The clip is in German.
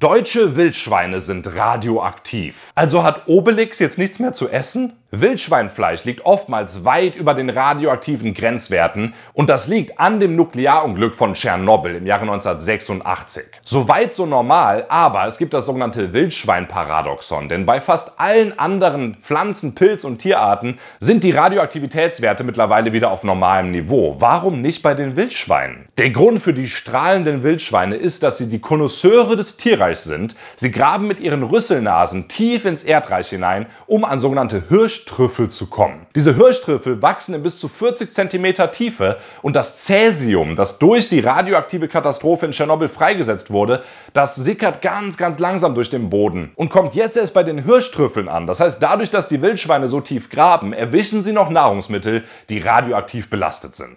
Deutsche Wildschweine sind radioaktiv. Also hat Obelix jetzt nichts mehr zu essen? Wildschweinfleisch liegt oftmals weit über den radioaktiven Grenzwerten und das liegt an dem Nuklearunglück von Tschernobyl im Jahre 1986. Soweit so normal, aber es gibt das sogenannte Wildschweinparadoxon, denn bei fast allen anderen Pflanzen, Pilz- und Tierarten sind die Radioaktivitätswerte mittlerweile wieder auf normalem Niveau. Warum nicht bei den Wildschweinen? Der Grund für die strahlenden Wildschweine ist, dass sie die Konnoisseure des Tierreichs sind. Sie graben mit ihren Rüsselnasen tief ins Erdreich hinein, um an sogenannte Hirsch Hirschtrüffel zu kommen. Diese Hirschtrüffel wachsen in bis zu 40 Zentimeter Tiefe und das Cäsium, das durch die radioaktive Katastrophe in Tschernobyl freigesetzt wurde, das sickert ganz, ganz langsam durch den Boden und kommt jetzt erst bei den Hirschtrüffeln an. Das heißt, dadurch, dass die Wildschweine so tief graben, erwischen sie noch Nahrungsmittel, die radioaktiv belastet sind.